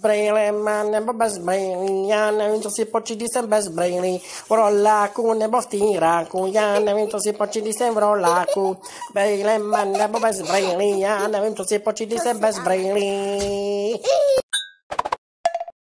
brejlema nebo bez brýlí. já nevím, co si počít, když jsem bez brýlí. v roláku nebo v týráku, já nevím, co si počít, když jsem v roláku, brejlema nebo bez brýlí. já nevím, co si počít, když jsem bez brýlí.